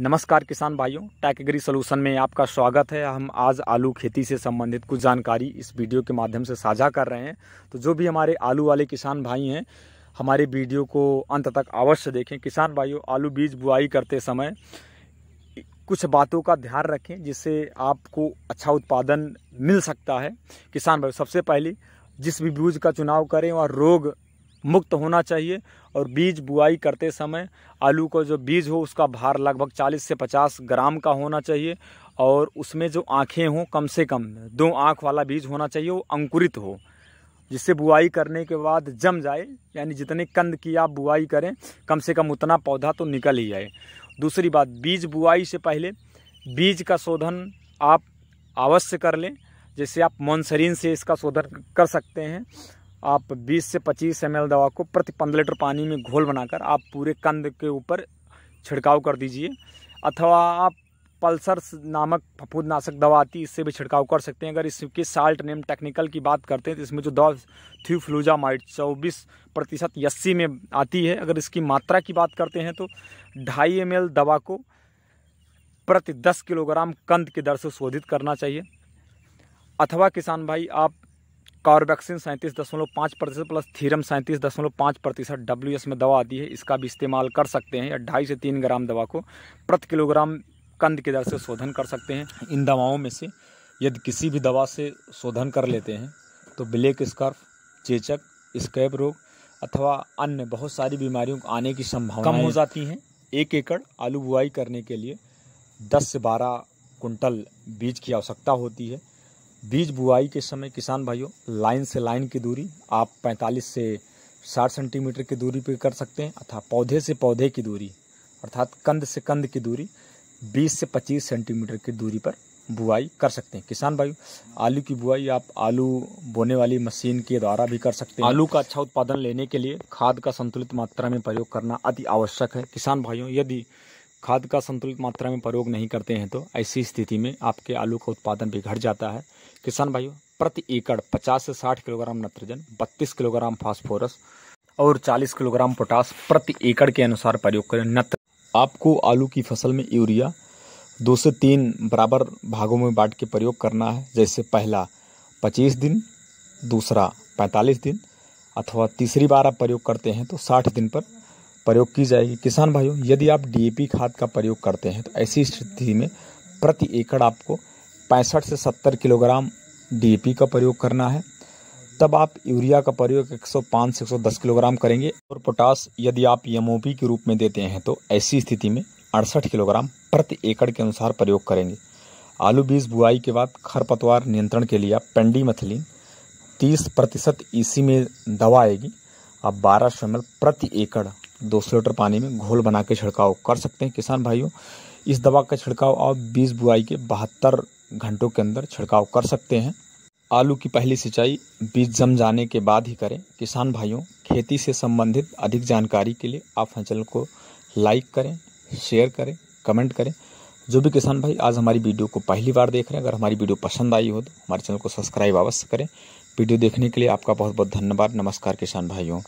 नमस्कार किसान भाइयों टैक सोल्यूशन में आपका स्वागत है हम आज आलू खेती से संबंधित कुछ जानकारी इस वीडियो के माध्यम से साझा कर रहे हैं तो जो भी हमारे आलू वाले किसान भाई हैं हमारे वीडियो को अंत तक अवश्य देखें किसान भाइयों आलू बीज बुआई करते समय कुछ बातों का ध्यान रखें जिससे आपको अच्छा उत्पादन मिल सकता है किसान भाई सबसे पहले जिस भी बीज का चुनाव करें और रोग मुक्त होना चाहिए और बीज बुआई करते समय आलू का जो बीज हो उसका भार लगभग 40 से 50 ग्राम का होना चाहिए और उसमें जो आँखें हों कम से कम दो आँख वाला बीज होना चाहिए वो अंकुरित हो जिससे बुआई करने के बाद जम जाए यानी जितने कंद की आप बुआई करें कम से कम उतना पौधा तो निकल ही जाए दूसरी बात बीज बुआई से पहले बीज का शोधन आप अवश्य कर लें जैसे आप मॉनसरीन से इसका शोधन कर सकते हैं आप 20 से 25 एम दवा को प्रति पंद्रह लीटर पानी में घोल बनाकर आप पूरे कंध के ऊपर छिड़काव कर दीजिए अथवा आप पल्सर नामक फपूदनाशक दवा आती इससे भी छिड़काव कर सकते हैं अगर इसके साल्ट नेम टेक्निकल की बात करते हैं तो इसमें जो दवा माइट चौबीस प्रतिशत यस्सी में आती है अगर इसकी मात्रा की बात करते हैं तो ढाई एम दवा को प्रति दस किलोग्राम कंध की दर से शोधित करना चाहिए अथवा किसान भाई आप कार्बैक्सिन सैंतीस दशमलव पाँच प्रतिशत प्लस थीरम सैंतीस दशमलव पाँच प्रतिशत डब्ल्यू एस में दवा आती है इसका भी इस्तेमाल कर सकते हैं या ढाई से तीन ग्राम दवा को प्रति किलोग्राम कंद की दर से शोधन कर सकते हैं इन दवाओं में से यदि किसी भी दवा से शोधन कर लेते हैं तो ब्लैक स्कर्फ चेचक स्कैब रोग अथवा अन्य बहुत सारी बीमारियों को आने की संभावना कम हो जाती हैं एक एकड़ आलू बुआई करने के लिए दस से बारह कुंटल बीज की आवश्यकता होती है बीज बुआई के समय किसान भाइयों लाइन से लाइन की दूरी आप 45 से 60 सेंटीमीटर की दूरी पर कर सकते हैं अर्थात पौधे से पौधे की दूरी अर्थात कंध से कंध की दूरी 20 से 25 सेंटीमीटर की दूरी पर बुआई कर सकते हैं किसान भाई आलू की बुआई आप आलू बोने वाली मशीन के द्वारा भी कर सकते हैं आलू का अच्छा उत्पादन लेने के लिए खाद का संतुलित मात्रा में प्रयोग करना अति आवश्यक है किसान भाइयों यदि खाद का संतुलित मात्रा में प्रयोग नहीं करते हैं तो ऐसी स्थिति में आपके आलू का उत्पादन भी घट जाता है किसान भाइयों प्रति एकड़ 50 से 60 किलोग्राम नाइट्रोजन 32 किलोग्राम फास्फोरस और 40 किलोग्राम पोटास प्रति एकड़ के अनुसार प्रयोग करें नत्र आपको आलू की फसल में यूरिया दो से तीन बराबर भागों में बांट के प्रयोग करना है जैसे पहला 25 दिन दूसरा 45 दिन अथवा तीसरी बार आप प्रयोग करते हैं तो 60 दिन पर प्रयोग की जाएगी किसान भाइयों यदि आप डीएपी खाद का प्रयोग करते हैं तो ऐसी स्थिति में प्रति एकड़ आपको पैंसठ से सत्तर किलोग्राम डीएपी का प्रयोग करना है तब आप यूरिया का प्रयोग 105 से 110 किलोग्राम करेंगे और पोटास यदि आप एमओपी के रूप में देते हैं तो ऐसी स्थिति में अड़सठ किलोग्राम प्रति एकड़ के अनुसार प्रयोग करेंगे आलू बीज बुआई के बाद खरपतवार नियंत्रण के लिए आप पेंडी मथलिन तीस प्रतिशत ईसी e में दवा आएगी आप बारह सौ एम प्रति एकड़ दो सौ लीटर पानी में घोल बना के छिड़काव कर सकते हैं किसान भाइयों इस दवा का छिड़काव आप बीज बुआई के बहत्तर घंटों के अंदर छिड़काव कर सकते हैं आलू की पहली सिंचाई बीज जम जाने के बाद ही करें किसान भाइयों खेती से संबंधित अधिक जानकारी के लिए आप हमारे को लाइक करें शेयर करें कमेंट करें जो भी किसान भाई आज हमारी वीडियो को पहली बार देख रहे हैं अगर हमारी वीडियो पसंद आई हो तो हमारे चैनल को सब्सक्राइब अवश्य करें वीडियो देखने के लिए आपका बहुत बहुत धन्यवाद नमस्कार किसान भाइयों